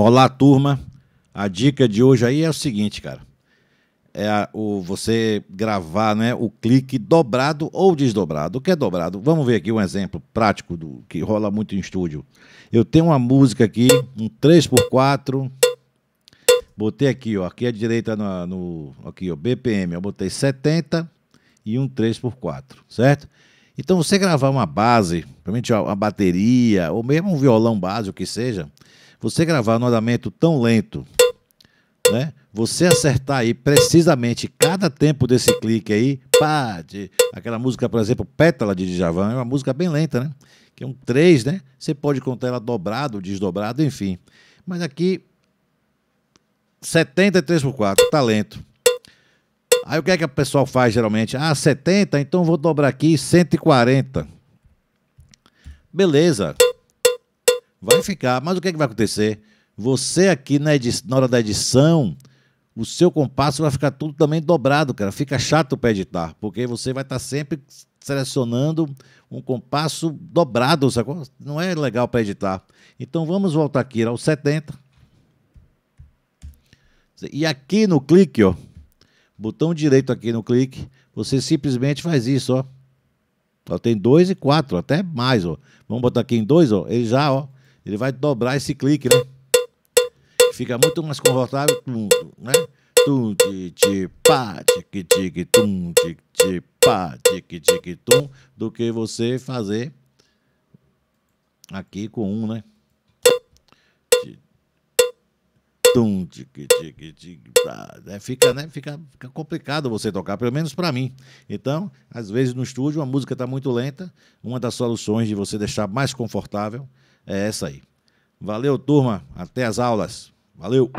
Olá, turma. A dica de hoje aí é o seguinte, cara. É a, o, você gravar né, o clique dobrado ou desdobrado. O que é dobrado? Vamos ver aqui um exemplo prático do que rola muito em estúdio. Eu tenho uma música aqui, um 3x4. Botei aqui, ó, aqui à direita no, no aqui, ó, BPM, eu botei 70 e um 3x4, certo? Então você gravar uma base, principalmente uma bateria, ou mesmo um violão base, o que seja, você gravar no andamento tão lento, né? Você acertar aí precisamente cada tempo desse clique aí, pá, de, aquela música, por exemplo, Pétala de Djavan, é uma música bem lenta, né? Que é um 3, né? Você pode contar ela dobrado, desdobrado, enfim. Mas aqui 73 por 4, tá lento. Aí o que é que o pessoal faz geralmente? Ah, 70, então vou dobrar aqui 140. Beleza. Vai ficar. Mas o que, é que vai acontecer? Você aqui na, na hora da edição, o seu compasso vai ficar tudo também dobrado, cara. Fica chato para editar, porque você vai estar tá sempre selecionando um compasso dobrado, sacou? Não é legal para editar. Então vamos voltar aqui aos 70. E aqui no clique, ó, botão direito aqui no clique, você simplesmente faz isso, ó. ó tem dois e quatro, até mais, ó. Vamos botar aqui em dois, ó. Ele já, ó, ele vai dobrar esse clique, né? Fica muito mais confortável, né? Tum, ti, ti, pá, tique, tique, tum, tique, ti, pá, tique, tique, tum, do que você fazer aqui com um, né? Tum, tic, tic, tic, é, fica, né, fica, fica complicado você tocar, pelo menos para mim. Então, às vezes no estúdio, a música está muito lenta. Uma das soluções de você deixar mais confortável é essa aí. Valeu, turma. Até as aulas. Valeu!